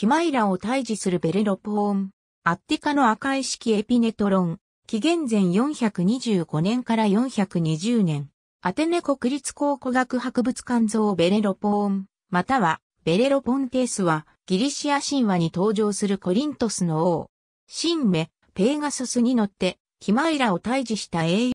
キマイラを退治するベレロポーン、アッティカの赤い式エピネトロン、紀元前425年から420年、アテネ国立考古学博物館像ベレロポーン、またはベレロポンテースはギリシア神話に登場するコリントスの王、神メ、ペーガソスに乗って、キマイラを退治した英雄、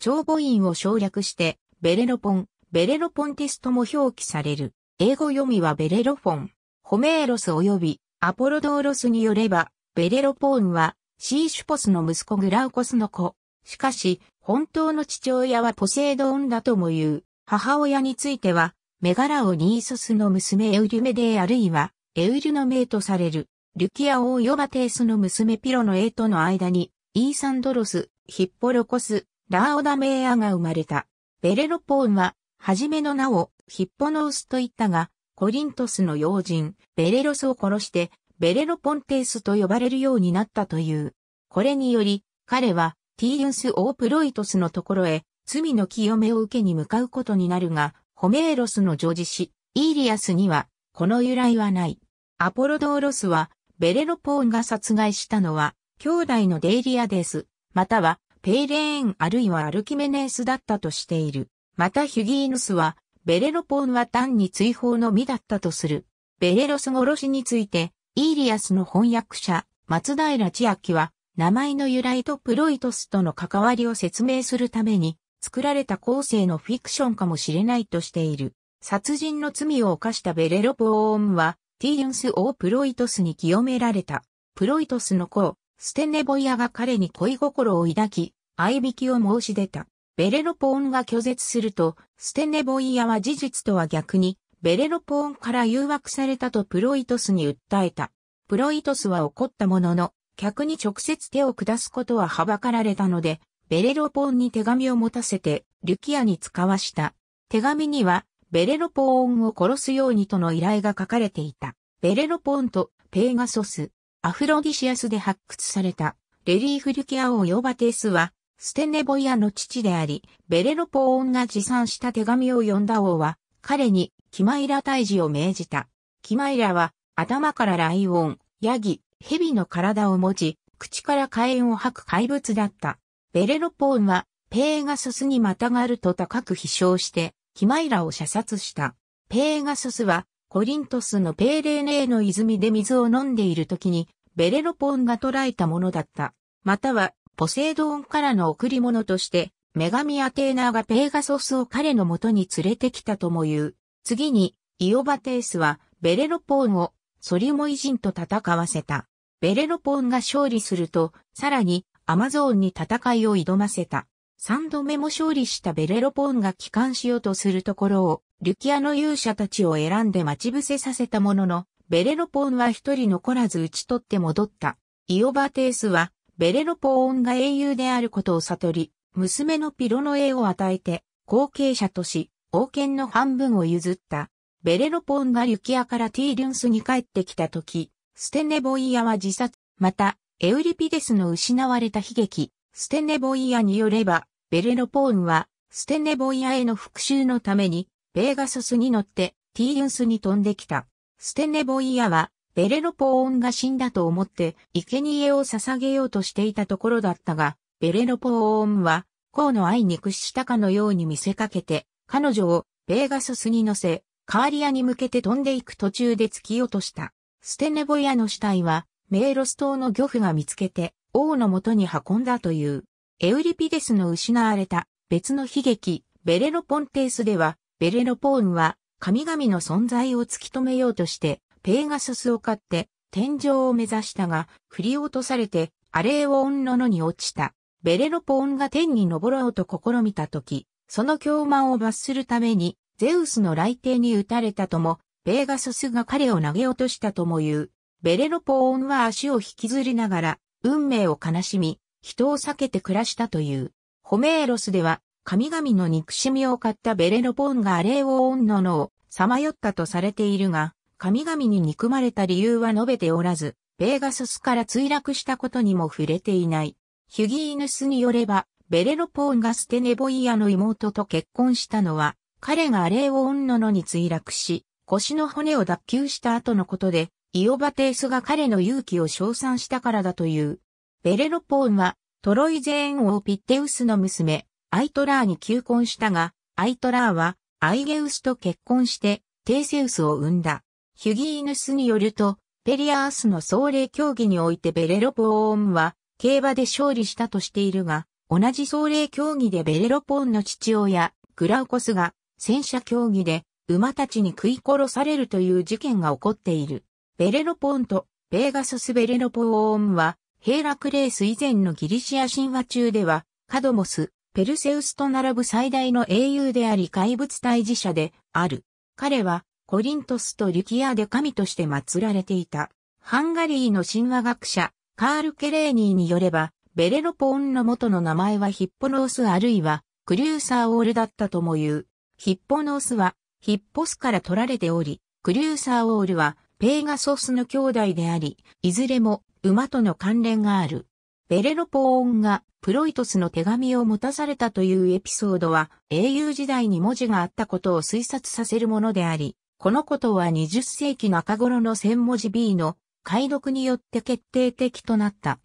長母院を省略して、ベレロポン、ベレロポンテスとも表記される。英語読みはベレロフォン。ホメーロス及びアポロドーロスによれば、ベレロポーンはシーシュポスの息子グラウコスの子。しかし、本当の父親はポセイドンだとも言う。母親については、メガラオニーソスの娘エウリュメデーあるいは、エウリュの名とされる、ルキア王ヨバテースの娘ピロのエとの間に、イーサンドロス、ヒッポロコス、ラーオダメーアが生まれた。ベレロポーンは、はじめの名をヒッポノウスと言ったが、コリントスの要人、ベレロスを殺して、ベレロポンテースと呼ばれるようになったという。これにより、彼は、ティーユンス・オープロイトスのところへ、罪の清めを受けに向かうことになるが、ホメーロスの女事子、イーリアスには、この由来はない。アポロドーロスは、ベレロポーンが殺害したのは、兄弟のデイリアデス、または、ペイレーンあるいはアルキメネースだったとしている。またヒュギーヌスは、ベレロポンは単に追放の身だったとする。ベレロス殺しについて、イーリアスの翻訳者、松平千秋は、名前の由来とプロイトスとの関わりを説明するために、作られた後世のフィクションかもしれないとしている。殺人の罪を犯したベレロポーンは、ティーンス王プロイトスに清められた。プロイトスの子、ステネボイアが彼に恋心を抱き、相引きを申し出た。ベレロポーンが拒絶すると、ステネボイヤは事実とは逆に、ベレロポーンから誘惑されたとプロイトスに訴えた。プロイトスは怒ったものの、客に直接手を下すことははばかられたので、ベレロポーンに手紙を持たせて、ルキアに使わした。手紙には、ベレロポーンを殺すようにとの依頼が書かれていた。ベレロポーンとペーガソス、アフロディシアスで発掘された、レリーフ・ュキア王ヨバテスは、ステネボイアの父であり、ベレロポーンが持参した手紙を読んだ王は、彼にキマイラ退治を命じた。キマイラは、頭からライオン、ヤギ、蛇の体を持ち、口から火炎を吐く怪物だった。ベレロポーンは、ペーガススにまたがると高く飛翔して、キマイラを射殺した。ペーガススは、コリントスのペーレーネーの泉で水を飲んでいる時に、ベレロポーンが捕らえたものだった。または、ポセイドンからの贈り物として、女神アテーナがペーガソスを彼の元に連れてきたとも言う。次に、イオバテースは、ベレロポーンを、ソリモイ人と戦わせた。ベレロポーンが勝利すると、さらに、アマゾーンに戦いを挑ませた。三度目も勝利したベレロポーンが帰還しようとするところを、リュキアの勇者たちを選んで待ち伏せさせたものの、ベレロポーンは一人残らず打ち取って戻った。イオバテースは、ベレロポーンが英雄であることを悟り、娘のピロノエを与えて、後継者とし、王権の半分を譲った。ベレロポーンがリュキアからティーリュンスに帰ってきたとき、ステネボイアは自殺、また、エウリピデスの失われた悲劇、ステネボイアによれば、ベレロポーンは、ステネボイアへの復讐のために、ベーガソスに乗って、ティーリュンスに飛んできた。ステネボイアは、ベレロポーンが死んだと思って、生贄を捧げようとしていたところだったが、ベレロポーンは、孔の愛に屈したかのように見せかけて、彼女をベーガススに乗せ、カーリアに向けて飛んでいく途中で突き落とした。ステネボヤの死体は、メイロス島の漁夫が見つけて、王の元に運んだという、エウリピデスの失われた別の悲劇、ベレロポンテースでは、ベレロポーンは、神々の存在を突き止めようとして、ペーガススを買って天井を目指したが、振り落とされて、アレーオンの野に落ちた。ベレロポオンが天に登ろうと試みたとき、その凶慢を罰するために、ゼウスの雷帝に打たれたとも、ペーガススが彼を投げ落としたとも言う。ベレロポオンは足を引きずりながら、運命を悲しみ、人を避けて暮らしたという。ホメーロスでは、神々の憎しみを買ったベレロポオンがアレーオンの野をさまよったとされているが、神々に憎まれた理由は述べておらず、ベーガススから墜落したことにも触れていない。ヒュギーヌスによれば、ベレロポーンがステネボイアの妹と結婚したのは、彼がアレーオンノノに墜落し、腰の骨を脱臼した後のことで、イオバテースが彼の勇気を称賛したからだという。ベレロポーンは、トロイゼーン王ピッテウスの娘、アイトラーに求婚したが、アイトラーは、アイゲウスと結婚して、テイセウスを生んだ。ヒュギーヌスによると、ペリアースの壮霊競技においてベレロポーンは競馬で勝利したとしているが、同じ壮霊競技でベレロポーンの父親、グラウコスが戦車競技で馬たちに食い殺されるという事件が起こっている。ベレロポーンとベーガソスベレロポーンは、ヘイラクレース以前のギリシア神話中では、カドモス、ペルセウスと並ぶ最大の英雄であり怪物退治者である。彼はコリントスとリュキアで神として祀られていた。ハンガリーの神話学者、カール・ケレーニーによれば、ベレロポーンの元の名前はヒッポノースあるいはクリューサーオールだったとも言う。ヒッポノースはヒッポスから取られており、クリューサーオールはペーガソスの兄弟であり、いずれも馬との関連がある。ベレロポーンがプロイトスの手紙を持たされたというエピソードは英雄時代に文字があったことを推察させるものであり、このことは20世紀中頃の千文字 B の解読によって決定的となった。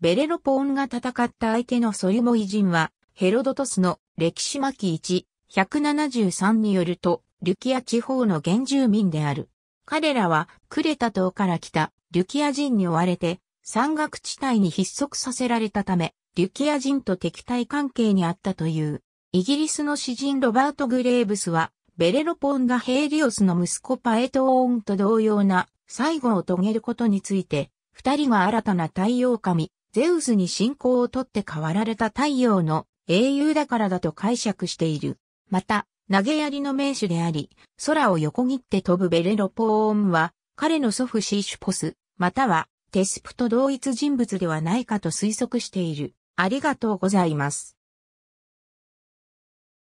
ベレロポーンが戦った相手のソリモイ人は、ヘロドトスの歴史巻1、173によると、ルキア地方の原住民である。彼らは、クレタ島から来たルキア人に追われて、山岳地帯に筆足させられたため、リュキア人と敵対関係にあったという、イギリスの詩人ロバート・グレーブスは、ベレロポンがヘイリオスの息子パエトーンと同様な最後を遂げることについて、二人が新たな太陽神、ゼウスに信仰をとって変わられた太陽の英雄だからだと解釈している。また、投げやりの名手であり、空を横切って飛ぶベレロポーンは、彼の祖父シーシュポス、またはテスプと同一人物ではないかと推測している。ありがとうございます。